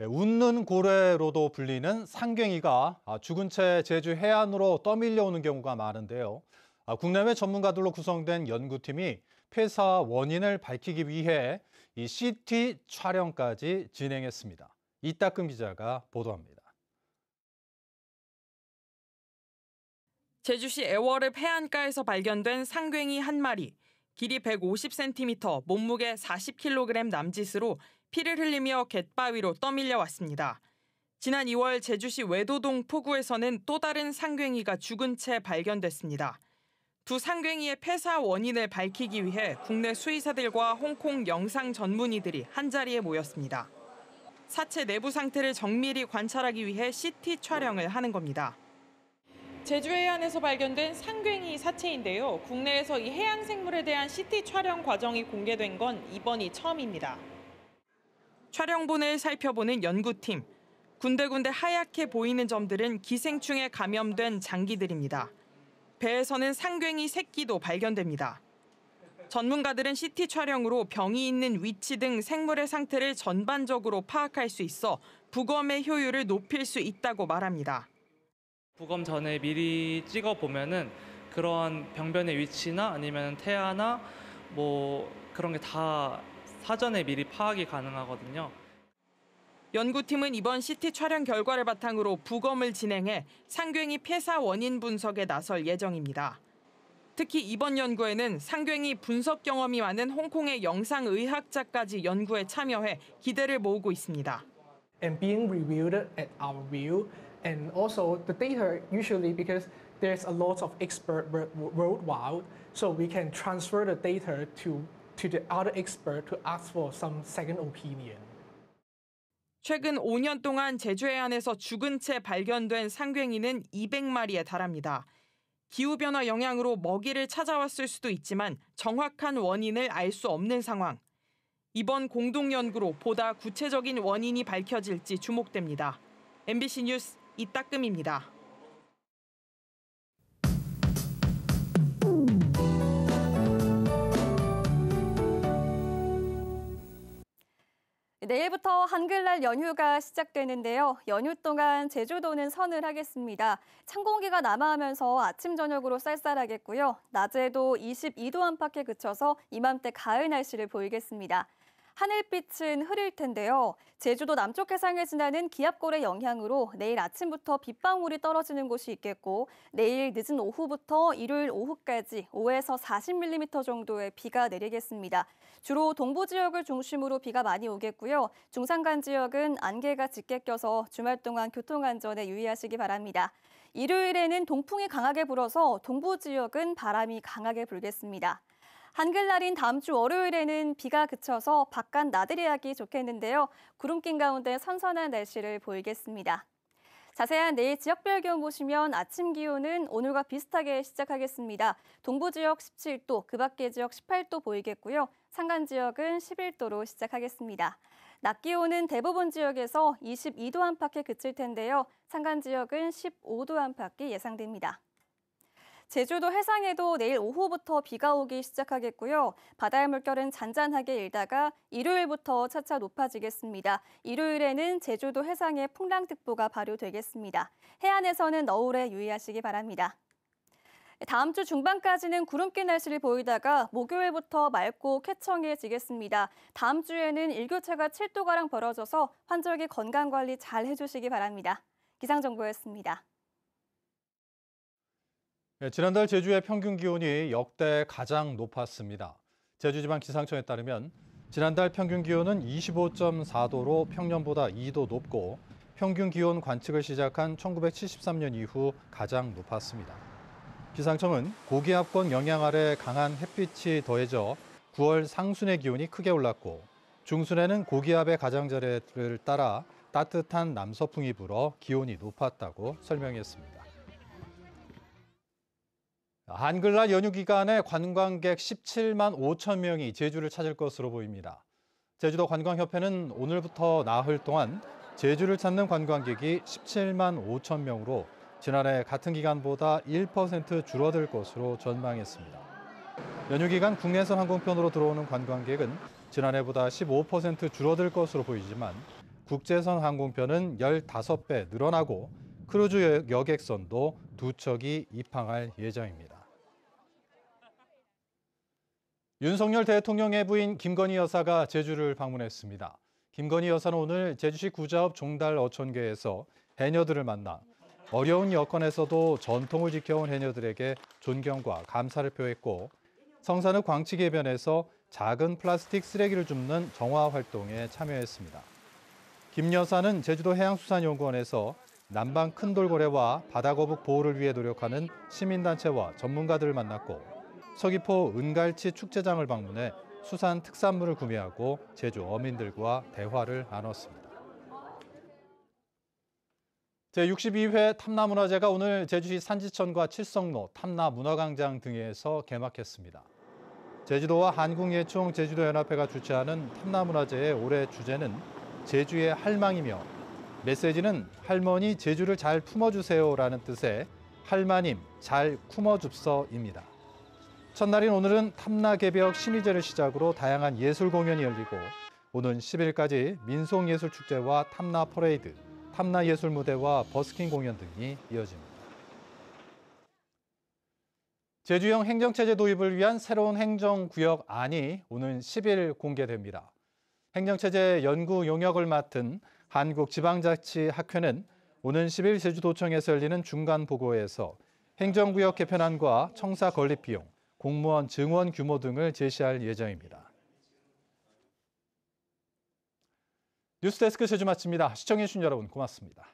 예, 웃는 고래로도 불리는 상갱이가 아, 죽은 채 제주 해안으로 떠밀려오는 경우가 많은데요. 아, 국내외 전문가들로 구성된 연구팀이 폐사 원인을 밝히기 위해 이 CT 촬영까지 진행했습니다. 이따금 기자가 보도합니다. 제주시 애월읍 해안가에서 발견된 상괭이 한 마리, 길이 150cm, 몸무게 40kg 남짓으로 피를 흘리며 갯바위로 떠밀려 왔습니다. 지난 2월 제주시 외도동 포구에서는 또 다른 상괭이가 죽은 채 발견됐습니다. 두 상괭이의 폐사 원인을 밝히기 위해 국내 수의사들과 홍콩 영상 전문의들이 한자리에 모였습니다. 사체 내부 상태를 정밀히 관찰하기 위해 CT 촬영을 하는 겁니다. 제주 해안에서 발견된 상괭이 사체인데요. 국내에서 이 해양 생물에 대한 CT 촬영 과정이 공개된 건 이번이 처음입니다. 촬영본을 살펴보는 연구팀. 군데군데 하얗게 보이는 점들은 기생충에 감염된 장기들입니다. 배에서는 상괭이 새끼도 발견됩니다. 전문가들은 CT 촬영으로 병이 있는 위치 등 생물의 상태를 전반적으로 파악할 수 있어 부검의 효율을 높일 수 있다고 말합니다. 부검 전에 미리 찍어 보면은 그러한 병변의 위치나 아니면 태아나 뭐 그런 게다 사전에 미리 파악이 가능하거든요. 연구팀은 이번 CT 촬영 결과를 바탕으로 부검을 진행해 상괭이 폐사 원인 분석에 나설 예정입니다. 특히 이번 연구에는 상괭이 분석 경험이 많은 홍콩의 영상 의학자까지 연구에 참여해 기대를 모으고 있습니다. And being reviewed at our view, and also the data usually because there's a lot of expert worldwide, so we can transfer the data to to the other expert to ask for some second opinion. 최근 5년 동안 제주 해안에서 죽은 채 발견된 상괭이는 200마리에 달합니다. 기후변화 영향으로 먹이를 찾아왔을 수도 있지만 정확한 원인을 알 수 없는 상황. 이번 공동연구로 보다 구체적인 원인이 밝혀질지 주목됩니다. MBC 뉴스 이따금입니다. 내일부터 한글날 연휴가 시작되는데요. 연휴 동안 제주도는 선을 하겠습니다. 찬 공기가 남아하면서 아침 저녁으로 쌀쌀하겠고요. 낮에도 22도 안팎에 그쳐서 이맘때 가을 날씨를 보이겠습니다. 하늘빛은 흐릴 텐데요. 제주도 남쪽 해상을 지나는 기압골의 영향으로 내일 아침부터 빗방울이 떨어지는 곳이 있겠고 내일 늦은 오후부터 일요일 오후까지 5에서 40mm 정도의 비가 내리겠습니다. 주로 동부 지역을 중심으로 비가 많이 오겠고요. 중산간 지역은 안개가 짙게 껴서 주말 동안 교통안전에 유의하시기 바랍니다. 일요일에는 동풍이 강하게 불어서 동부 지역은 바람이 강하게 불겠습니다. 한글날인 다음 주 월요일에는 비가 그쳐서 바깥 나들이 하기 좋겠는데요. 구름낀 가운데 선선한 날씨를 보이겠습니다. 자세한 내일 지역별 기온 보시면 아침 기온은 오늘과 비슷하게 시작하겠습니다. 동부 지역 17도, 그 밖의 지역 18도 보이겠고요. 산간 지역은 11도로 시작하겠습니다. 낮 기온은 대부분 지역에서 22도 안팎에 그칠 텐데요. 산간 지역은 15도 안팎이 예상됩니다. 제주도 해상에도 내일 오후부터 비가 오기 시작하겠고요. 바다의 물결은 잔잔하게 일다가 일요일부터 차차 높아지겠습니다. 일요일에는 제주도 해상에 풍랑특보가 발효되겠습니다. 해안에서는 너울에 유의하시기 바랍니다. 다음 주 중반까지는 구름 낀 날씨를 보이다가 목요일부터 맑고 쾌청해지겠습니다. 다음 주에는 일교차가 7도가량 벌어져서 환절기 건강 관리 잘 해주시기 바랍니다. 기상정보였습니다. 네, 지난달 제주의 평균 기온이 역대 가장 높았습니다. 제주지방 기상청에 따르면 지난달 평균 기온은 25.4도로 평년보다 2도 높고 평균 기온 관측을 시작한 1973년 이후 가장 높았습니다. 기상청은 고기압권 영향 아래 강한 햇빛이 더해져 9월 상순의 기온이 크게 올랐고 중순에는 고기압의 가장자리를 따라 따뜻한 남서풍이 불어 기온이 높았다고 설명했습니다. 한글날 연휴 기간에 관광객 17만 5천 명이 제주를 찾을 것으로 보입니다. 제주도 관광협회는 오늘부터 나흘 동안 제주를 찾는 관광객이 17만 5천 명으로 지난해 같은 기간보다 1% 줄어들 것으로 전망했습니다. 연휴 기간 국내선 항공편으로 들어오는 관광객은 지난해보다 15% 줄어들 것으로 보이지만 국제선 항공편은 15배 늘어나고 크루즈 여객선도 두 척이 입항할 예정입니다. 윤석열 대통령의 부인 김건희 여사가 제주를 방문했습니다. 김건희 여사는 오늘 제주시 구자읍 종달 어촌계에서 해녀들을 만나 어려운 여건에서도 전통을 지켜온 해녀들에게 존경과 감사를 표했고 성산의 광치개변에서 작은 플라스틱 쓰레기를 줍는 정화 활동에 참여했습니다. 김 여사는 제주도 해양수산연구원에서 남방 큰 돌고래와 바다거북 보호를 위해 노력하는 시민단체와 전문가들을 만났고 서귀포 은갈치 축제장을 방문해 수산 특산물을 구매하고 제주 어민들과 대화를 나눴습니다. 제62회 탐나문화제가 오늘 제주시 산지천과 칠성로, 탐나문화광장 등에서 개막했습니다. 제주도와 한국예총 제주도연합회가 주최하는 탐나문화제의 올해 주제는 제주의 할망이며 메시지는 할머니 제주를 잘 품어주세요라는 뜻의 할마님 잘 품어줍서입니다. 첫날인 오늘은 탐나개벽 신의제를 시작으로 다양한 예술 공연이 열리고 오는 10일까지 민속예술축제와 탐나 퍼레이드, 탐나 예술 무대와 버스킹 공연 등이 이어집니다. 제주형 행정체제 도입을 위한 새로운 행정구역 안이 오는 10일 공개됩니다. 행정체제 연구 용역을 맡은 한국지방자치학회는 오는 10일 제주도청에서 열리는 중간 보고에서 행정구역 개편안과 청사 건립 비용, 공무원 증원 규모 등을 제시할 예정입니다. 뉴스데스크 제주 마칩니다. 시청해주신 여러분 고맙습니다.